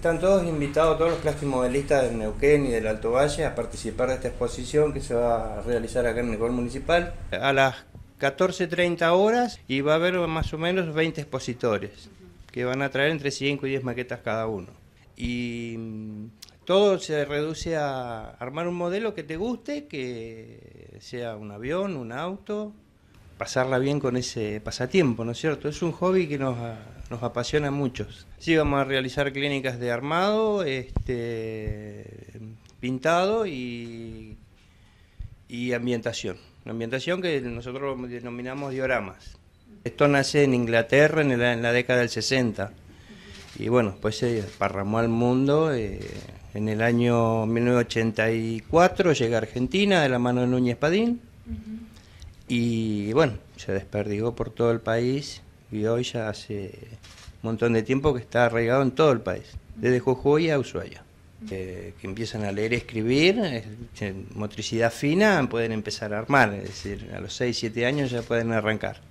Están todos invitados, todos los modelistas del Neuquén y del Alto Valle, a participar de esta exposición que se va a realizar acá en el Gol Municipal. A las 14.30 horas y va a haber más o menos 20 expositores que van a traer entre 5 y 10 maquetas cada uno. Y mm, todo se reduce a armar un modelo que te guste, que sea un avión, un auto, pasarla bien con ese pasatiempo, ¿no es cierto? Es un hobby que nos, apasiona a muchos. Sí, vamos a realizar clínicas de armado, este, pintado y, y ambientación. Una ambientación que nosotros denominamos dioramas. Esto nace en Inglaterra en la, década del 60 y bueno, pues se parramó al mundo. Eh, en el año 1984 llega a Argentina de la mano de Núñez Padín. Y bueno, se desperdigó por todo el país y hoy ya hace un montón de tiempo que está arraigado en todo el país, desde Jujuy a Ushuaia. Eh, que empiezan a leer y escribir, motricidad fina, pueden empezar a armar, es decir, a los 6, 7 años ya pueden arrancar.